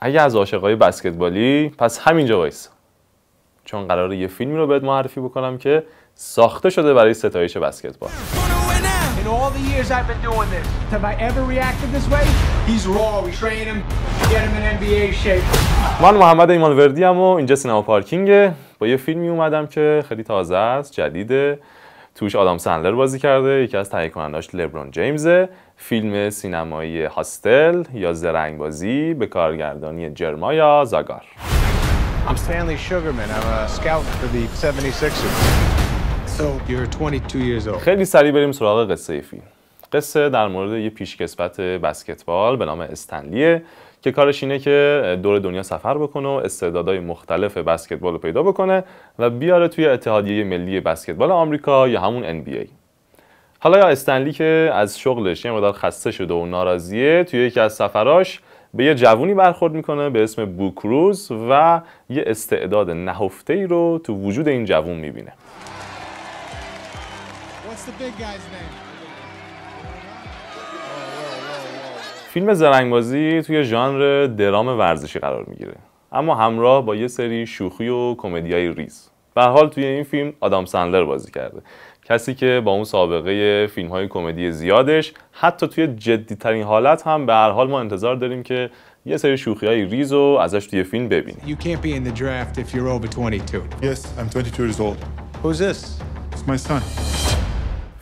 اگه از عاشقای بسکتبالی پس همینجا وایس چون قراره یه فیلمی رو بهت معرفی بکنم که ساخته شده برای ستایش بسکتبال من محمد ایمان وردی و اینجا سینما پارکینگه با یه فیلمی اومدم که خیلی تازه است جدیده توش آدام سندلر بازی کرده یکی از تهیه کنندهاش لبرون جیمزه، فیلم سینمایی هاستل یا زرنگ بازی به کارگردانی جرمایا زاگار خیلی سریع بریم سراغ قصه فیلم. قصه در مورد یه پیشکسوت بسکتبال به نام استنلیه که کارش اینه که دور دنیا سفر بکنه و استعدادهای مختلف بسکتبال رو پیدا بکنه و بیاره توی اتحادیه ملی بسکتبال آمریکا یا همون NBA حالا یا استنلی که از شغلش یه مقدار خسته شده و ناراضیه توی یکی از سفراش به یه جوونی برخورد میکنه به اسم بوکروز و یه استعداد نهفته ای رو تو وجود این جوون میبینه فیلم زرنگبازی توی ژانر درام ورزشی قرار میگیره اما همراه با یه سری شوخی و کمدیای ریز به حال توی این فیلم آدام سندلر بازی کرده کسی که با اون سابقه فیلم های کمدی زیادش حتی توی ترین حالت هم به هر حال ما انتظار داریم که یه سری شوخی های ریز رو ازش توی فیلم ببینیم You can't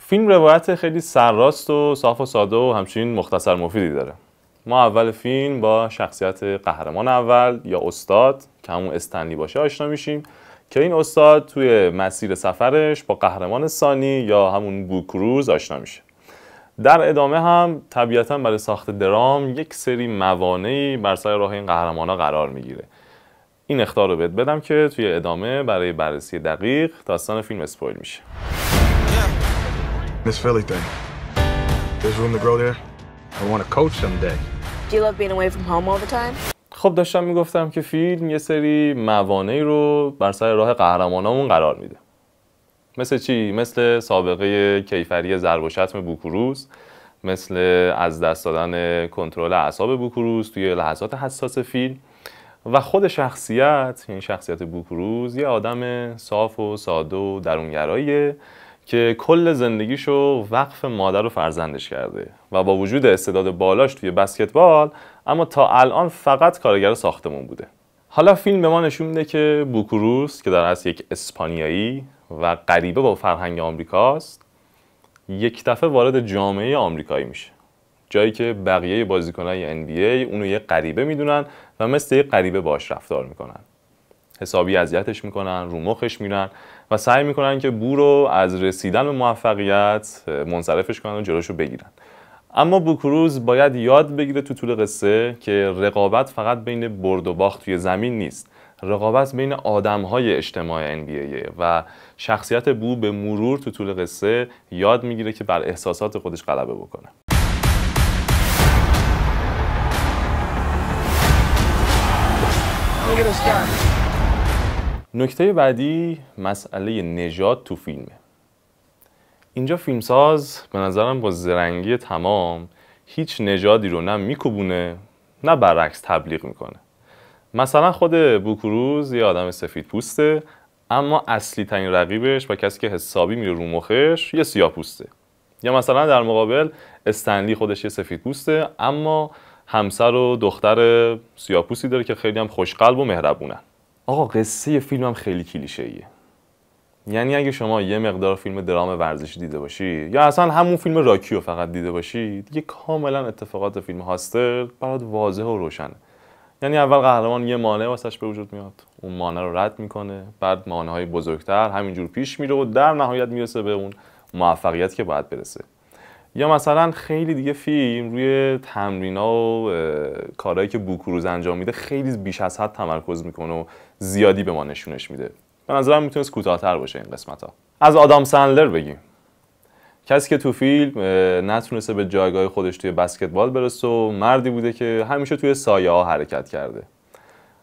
فیلم روایت خیلی سرراست و صاف و ساده و همچنین مختصر مفیدی داره ما اول فیلم با شخصیت قهرمان اول یا استاد که همون استنلی باشه آشنا میشیم که این استاد توی مسیر سفرش با قهرمان سانی یا همون بوکروز آشنا میشه در ادامه هم طبیعتا برای ساخت درام یک سری موانعی بر سر راه این قهرمان ها قرار میگیره این اختار رو بهت بدم که توی ادامه برای بررسی دقیق داستان فیلم اسپویل میشه This thing. There's grow there. I want to coach someday. Do you love being away from home all the time? خب داشتم میگفتم که فیلم یه سری موانعی رو بر سر راه قهرمانامون قرار میده. مثل چی؟ مثل سابقه کیفری ضرب و شتم مثل از دست دادن کنترل اعصاب بوکروز توی لحظات حساس فیلم و خود شخصیت این یعنی شخصیت بوکروز یه آدم صاف و ساده و درونگراییه که کل زندگیشو وقف مادر و فرزندش کرده و با وجود استعداد بالاش توی بسکتبال اما تا الان فقط کارگر ساختمون بوده حالا فیلم به ما نشون میده که بوکوروس که در از یک اسپانیایی و غریبه با فرهنگ آمریکاست یک دفعه وارد جامعه آمریکایی میشه جایی که بقیه بازیکنهای NBA اونو یه غریبه میدونن و مثل یه غریبه باش رفتار میکنن حسابی اذیتش میکنن رو مخش میرن و سعی میکنن که بو رو از رسیدن به موفقیت منصرفش کنن و جلوشو بگیرن اما بوکروز باید یاد بگیره تو طول قصه که رقابت فقط بین برد و باخت توی زمین نیست رقابت بین آدم های اجتماع NBA و شخصیت بو به مرور تو طول قصه یاد میگیره که بر احساسات خودش غلبه بکنه نکته بعدی مسئله نجات تو فیلمه اینجا فیلمساز به نظرم با زرنگی تمام هیچ نژادی رو نه میکوبونه نه برعکس تبلیغ میکنه مثلا خود بوکروز یه آدم سفید پوسته اما اصلی ترین رقیبش و کسی که حسابی میره رو مخش یه سیاه پوسته یا مثلا در مقابل استنلی خودش یه سفید پوسته اما همسر و دختر پوستی داره که خیلی هم خوشقلب و مهربونن آقا قصه فیلمم خیلی کلیشه ایه یعنی اگه شما یه مقدار فیلم درام ورزشی دیده باشید یا اصلا همون فیلم راکی رو فقط دیده باشید دیگه کاملا اتفاقات فیلم هاستر برات واضح و روشنه یعنی اول قهرمان یه مانع واسش به وجود میاد اون مانع رو رد میکنه بعد مانع های بزرگتر همینجور پیش میره و در نهایت میرسه به اون موفقیت که باید برسه یا مثلا خیلی دیگه فیلم روی ها و کارهایی که بوکروز انجام میده خیلی بیش از حد تمرکز میکنه و زیادی به ما نشونش میده به نظرم میتونست کوتاهتر باشه این قسمت ها از آدام سندلر بگیم کسی که تو فیلم نتونسته به جایگاه خودش توی بسکتبال برسه و مردی بوده که همیشه توی سایه ها حرکت کرده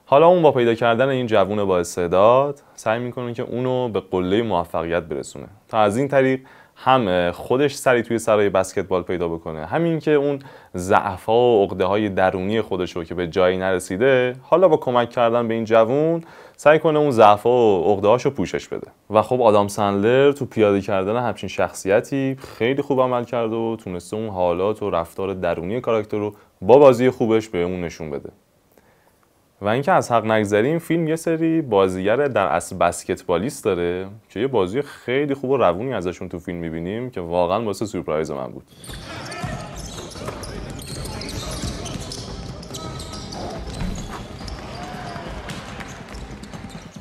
حالا اون با پیدا کردن این جوون با استعداد سعی میکنه که اونو به قله موفقیت برسونه تا از این طریق هم خودش سری توی سرای بسکتبال پیدا بکنه همین که اون ضعف و عقده های درونی خودش رو که به جایی نرسیده حالا با کمک کردن به این جوون سعی کنه اون ضعف و عقده هاشو پوشش بده و خب آدام سندلر تو پیاده کردن همچین شخصیتی خیلی خوب عمل کرده و تونسته اون حالات و رفتار درونی کاراکتر رو با بازی خوبش به اون نشون بده و اینکه از حق نگذری فیلم یه سری بازیگر در اصل بسکتبالیست داره که یه بازی خیلی خوب و روونی ازشون تو فیلم میبینیم که واقعا واسه سورپرایز من بود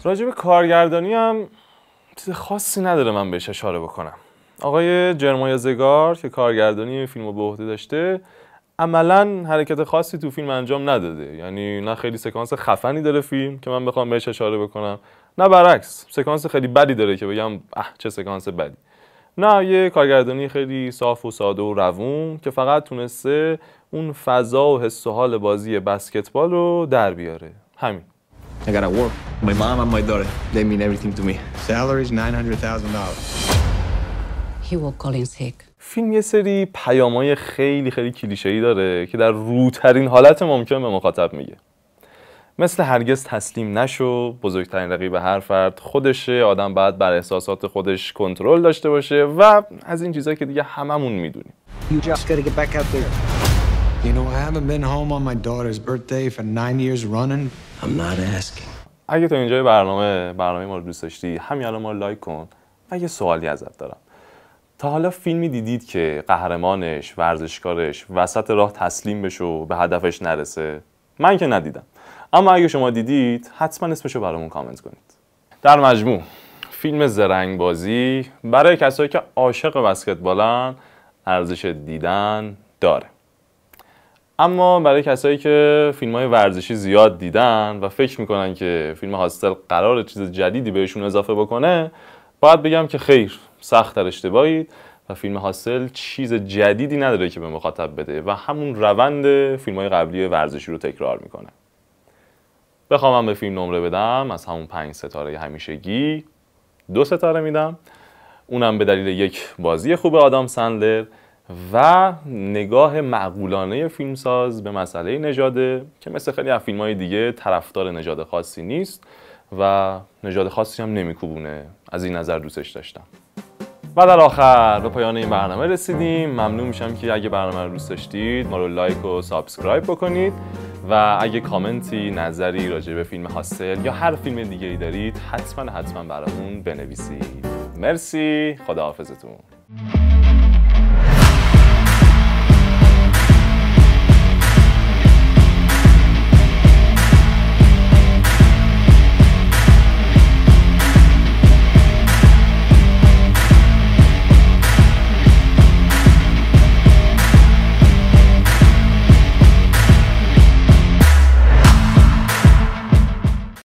راجب کارگردانی هم چیز خاصی نداره من بهش اشاره بکنم آقای جرمایزگار که کارگردانی فیلم رو به عهده داشته عملاً حرکت خاصی تو فیلم انجام نداده یعنی نه خیلی سکانس خفنی داره فیلم که من بخوام بهش اشاره بکنم نه برعکس سکانس خیلی بدی داره که بگم اه چه سکانس بدی نه یه کارگردانی خیلی صاف و ساده و روون که فقط تونسته اون فضا و حس و حال بازی بسکتبال رو در بیاره همین I gotta work. My mom and my daughter, $900,000. He فیلم یه سری پیامای خیلی خیلی کلیشه‌ای داره که در روترین حالت ممکن به مخاطب میگه مثل هرگز تسلیم نشو بزرگترین رقیب هر فرد خودشه آدم باید بر احساسات خودش کنترل داشته باشه و از این چیزهایی که دیگه هممون میدونیم اگه تا اینجای برنامه برنامه ما رو دوست داشتی همین الان ما لایک کن و یه سوالی ازت دارم تا حالا فیلمی دیدید که قهرمانش، ورزشکارش وسط راه تسلیم بشه و به هدفش نرسه؟ من که ندیدم. اما اگه شما دیدید، حتما اسمشو برامون کامنت کنید. در مجموع، فیلم زرنگ بازی برای کسایی که عاشق بسکتبالن ارزش دیدن داره. اما برای کسایی که فیلم های ورزشی زیاد دیدن و فکر میکنن که فیلم هاستل قرار چیز جدیدی بهشون اضافه بکنه باید بگم که خیر سخت در اشتباهید و فیلم حاصل چیز جدیدی نداره که به مخاطب بده و همون روند فیلم های قبلی ورزشی رو تکرار میکنه بخوام به فیلم نمره بدم از همون پنج ستاره همیشگی دو ستاره میدم اونم به دلیل یک بازی خوب آدام سندلر و نگاه معقولانه فیلمساز به مسئله نژاده که مثل خیلی از فیلم های دیگه طرفدار نژاد خاصی نیست و نژاد خاصی هم نمیکوبونه از این نظر دوستش داشتم و در آخر به پایان این برنامه رسیدیم ممنون میشم که اگه برنامه رو دوست داشتید ما رو لایک و سابسکرایب بکنید و اگه کامنتی نظری راجع به فیلم حاصل یا هر فیلم دیگه ای دارید حتما حتما برامون بنویسید مرسی خداحافظتون